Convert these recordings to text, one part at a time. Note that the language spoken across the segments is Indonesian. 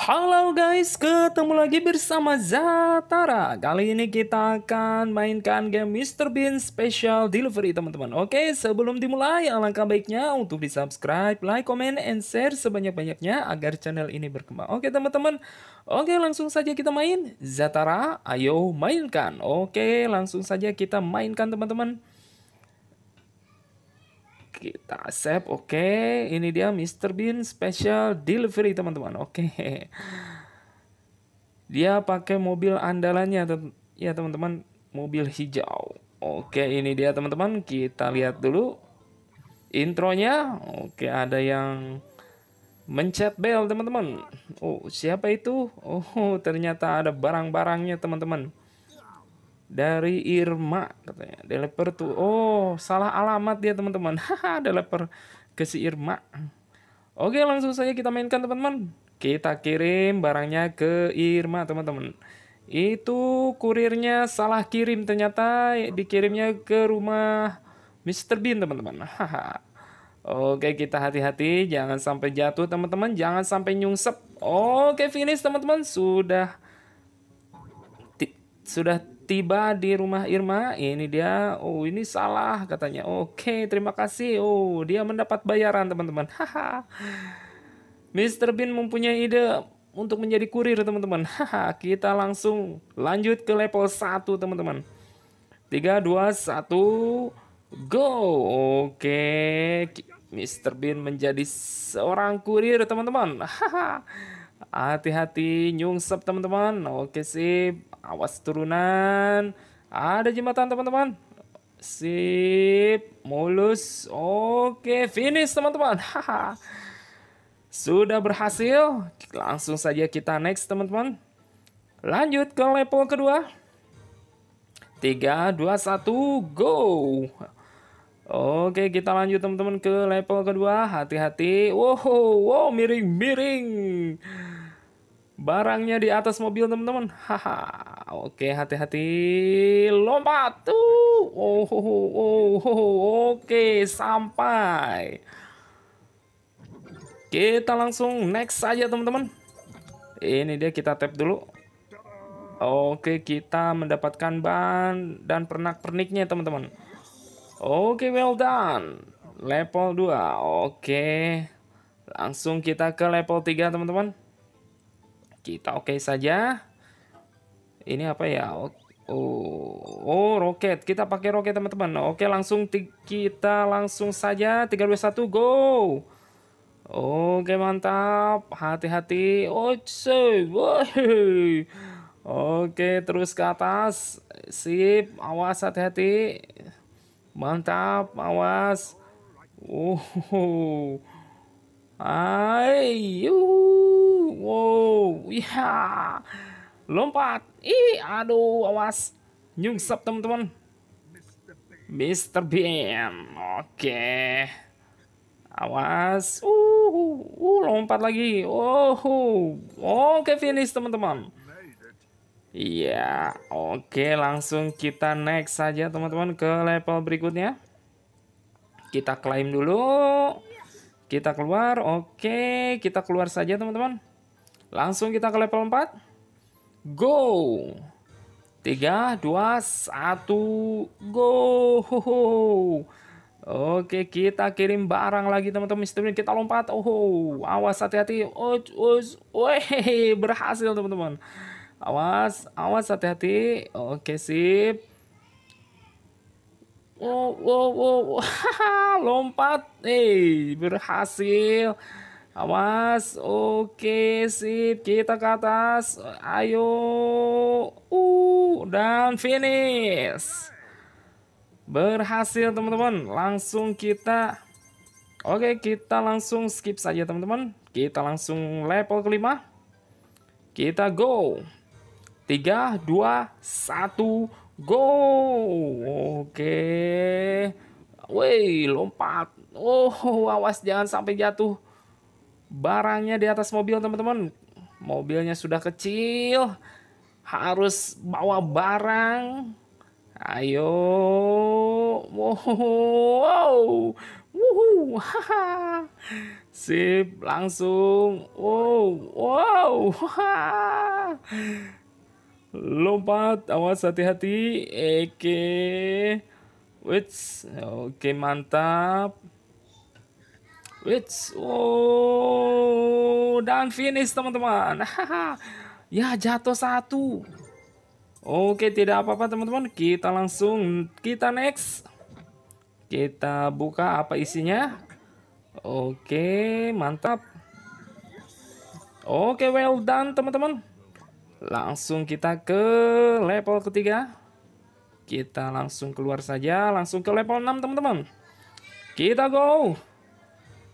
Halo guys, ketemu lagi bersama Zatara. Kali ini kita akan mainkan game Mr. Bean Special Delivery, teman-teman. Oke, sebelum dimulai, alangkah baiknya untuk di-subscribe, like, comment, and share sebanyak-banyaknya agar channel ini berkembang. Oke, teman-teman. Oke, langsung saja kita main. Zatara, ayo mainkan. Oke, langsung saja kita mainkan, teman-teman kita accept oke okay. ini dia Mr Bean special delivery teman-teman oke okay. dia pakai mobil andalannya ya teman-teman mobil hijau oke okay, ini dia teman-teman kita lihat dulu intronya oke okay, ada yang mencet bel teman-teman oh siapa itu oh ternyata ada barang-barangnya teman-teman dari Irma katanya deliver tuh oh salah alamat dia teman-teman haha deliver ke si Irma oke langsung saja kita mainkan teman-teman kita kirim barangnya ke Irma teman-teman itu kurirnya salah kirim ternyata dikirimnya ke rumah Mr. Bean teman-teman haha Oke kita hati-hati jangan sampai jatuh teman-teman jangan sampai nyungsep Oke finish teman-teman sudah sudah Tiba di rumah Irma, ini dia. Oh, ini salah katanya. Oke, terima kasih. Oh, dia mendapat bayaran, teman-teman. Haha. Mr. Bean mempunyai ide untuk menjadi kurir, teman-teman. Haha, kita langsung lanjut ke level 1, teman-teman. 3 2 1 go. Oke. Mr. Bean menjadi seorang kurir, teman-teman. Haha. Hati-hati nyungsep, teman-teman. Oke, sip. Awas turunan. Ada jembatan teman-teman. Sip, mulus. Oke, finish teman-teman. haha Sudah berhasil. Langsung saja kita next teman-teman. Lanjut ke level kedua. tiga dua satu go. Oke, kita lanjut teman-teman ke level kedua. Hati-hati. Wow, wow, miring-miring. Barangnya di atas mobil teman-teman. Haha. Oke, hati-hati. Lompat tuh. Oh, oh, oh, oh, oke, sampai. Kita langsung next saja, teman-teman. Ini dia kita tap dulu. Oke, kita mendapatkan ban dan pernak-perniknya, teman-teman. Oke, well done. Level 2. Oke. Langsung kita ke level 3, teman-teman. Kita oke okay saja ini apa ya oh oh roket kita pakai roket teman-teman oke langsung kita langsung saja 321 go oke mantap hati-hati oke terus ke atas sip awas hati-hati mantap awas oh ayo wow ya yeah. Lompat. Ih, aduh, awas. Nyungsep, teman-teman. Mr. Bean. Oke. Awas. Uh, uh, uh, lompat lagi. Oh, uh. oke finish, teman-teman. Iya, yeah. oke, langsung kita next saja teman-teman ke level berikutnya. Kita klaim dulu. Kita keluar. Oke, kita keluar saja teman-teman. Langsung kita ke level 4 go. 3, 2, 1, go. Oke, kita kirim barang lagi teman-teman Mister Kita lompat. Oh, awas hati-hati. Oh, oh, berhasil teman-teman. Awas, awas hati-hati. Oke, sip. Oh, oh, oh, lompat. Eh, berhasil. Awas, oke, sip, kita ke atas. Ayo, uh, dan finish. Berhasil teman-teman, langsung kita, oke kita langsung skip saja teman-teman. Kita langsung level kelima. Kita go. 3, 2, 1, go. Oke. Woi, lompat. Oh, awas jangan sampai jatuh barangnya di atas mobil teman-teman. Mobilnya sudah kecil, harus bawa barang. Ayo, wow, wow, wuhu, haha, sip, langsung, wow, wow, haha. lompat, awas hati-hati, eke, wits, oke mantap. Wits. Oh, dan finish teman-teman. ya, jatuh satu. Oke, tidak apa-apa teman-teman. Kita langsung kita next. Kita buka apa isinya. Oke, mantap. Oke, well done teman-teman. Langsung kita ke level ketiga. Kita langsung keluar saja, langsung ke level 6 teman-teman. Kita go.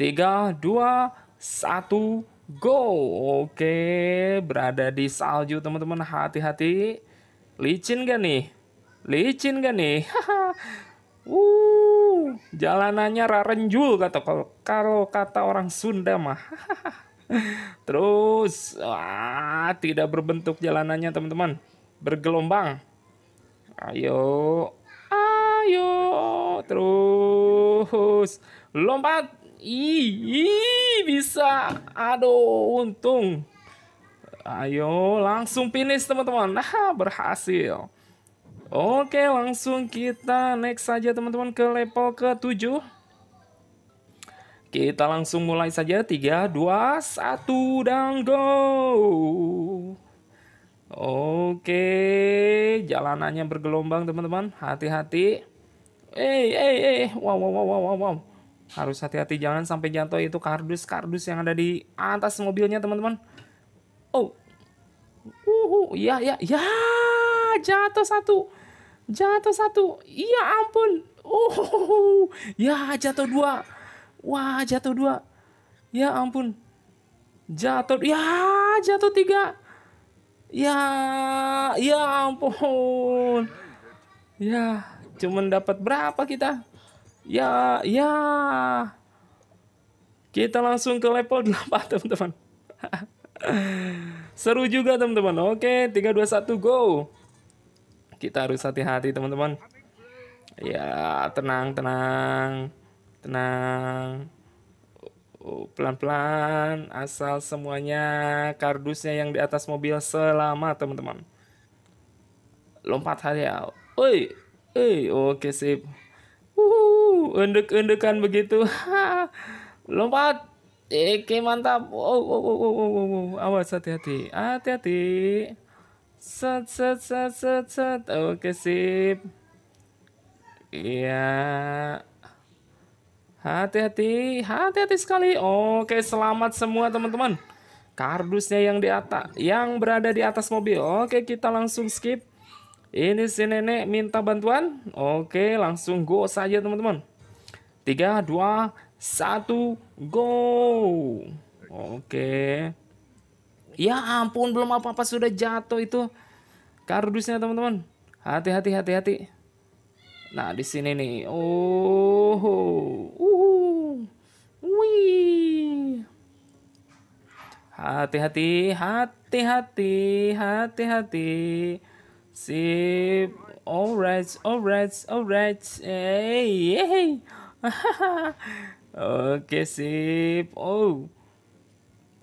3, 2, 1, go. Oke, berada di salju teman-teman. Hati-hati. Licin gak nih? Licin gak nih? uh, jalanannya rarenjul kata kalau kata orang Sunda mah. Terus wah, tidak berbentuk jalanannya teman-teman. Bergelombang. Ayo. Ayo terus lompat Ih, ih, bisa. Aduh, untung. Ayo, langsung finish teman-teman. Nah, berhasil. Oke, langsung kita next saja teman-teman ke level ke-7. Kita langsung mulai saja. 3, 2, 1, dan go! Oke, jalanannya bergelombang teman-teman. Hati-hati. Eh, eh, eh. Wow, wow, wow, wow, wow. Harus hati-hati jangan sampai jatuh itu kardus-kardus yang ada di atas mobilnya teman-teman. Oh. uh, ya ya ya jatuh satu. Jatuh satu. Iya ampun. Uh, Ya jatuh dua. Wah, jatuh dua. Ya ampun. Jatuh. Ya, jatuh tiga. Ya, ya ampun. Ya, cuman dapat berapa kita? Ya, ya. Kita langsung ke level 8, teman-teman. Seru juga, teman-teman. Oke, 3 2 1 go. Kita harus hati-hati, teman-teman. Ya, tenang, tenang. Tenang. Oh, pelan-pelan, asal semuanya kardusnya yang di atas mobil selamat, teman-teman. Lompat hari ya. Oi, oi, oke sip. Uhuh undek unduk-undukan begitu. Lompat. Oke, eh, mantap. Oh, oh, oh, oh, oh, oh. Awas hati-hati. Hati-hati. Set, set, set, set, set. Oke, sip. Iya. Hati-hati, hati-hati sekali. Oke, selamat semua teman-teman. Kardusnya yang di atas, yang berada di atas mobil. Oke, kita langsung skip. Ini si nenek minta bantuan. Oke, langsung go saja teman-teman. 3, 2, 1, go. Oke. Ya ampun, belum apa-apa sudah jatuh itu kardusnya teman-teman. Hati-hati, hati-hati. Nah, di sini nih. Oh. Uh. Wih. Hati-hati, hati-hati, hati-hati. Sip. Alright, alright, alright. Hey, hey. Oke, sip. Oh.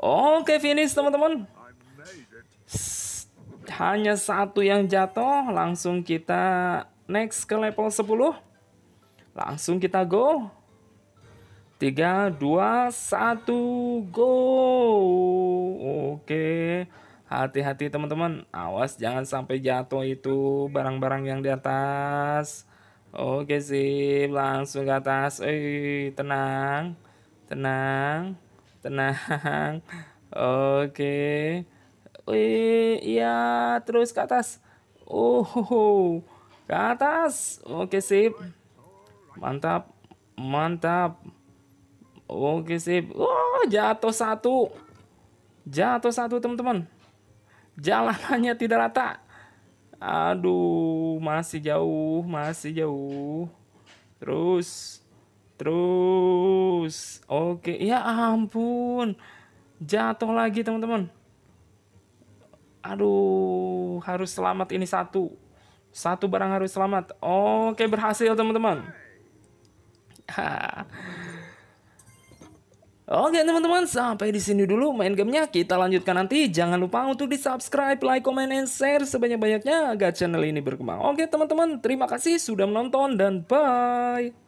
Oke, finish teman-teman. Hanya satu yang jatuh, langsung kita next ke level 10. Langsung kita go. 3 2 1 go. Oke. Okay. Hati-hati teman-teman, awas jangan sampai jatuh itu barang-barang yang di atas. Oke sip, langsung ke atas. Eh, tenang. Tenang. Tenang. Oke. Wih, iya, terus ke atas. Oh, ke atas. Oke sip. Mantap. Mantap. Oke sip. Oh, jatuh satu. Jatuh satu, teman-teman jalanannya tidak rata aduh masih jauh masih jauh terus terus oke ya ampun jatuh lagi teman-teman aduh harus selamat ini satu satu barang harus selamat oke berhasil teman-teman Oke teman-teman, sampai di sini dulu main gamenya. Kita lanjutkan nanti. Jangan lupa untuk di subscribe, like, comment, and share sebanyak-banyaknya agar channel ini berkembang. Oke teman-teman, terima kasih sudah menonton dan bye.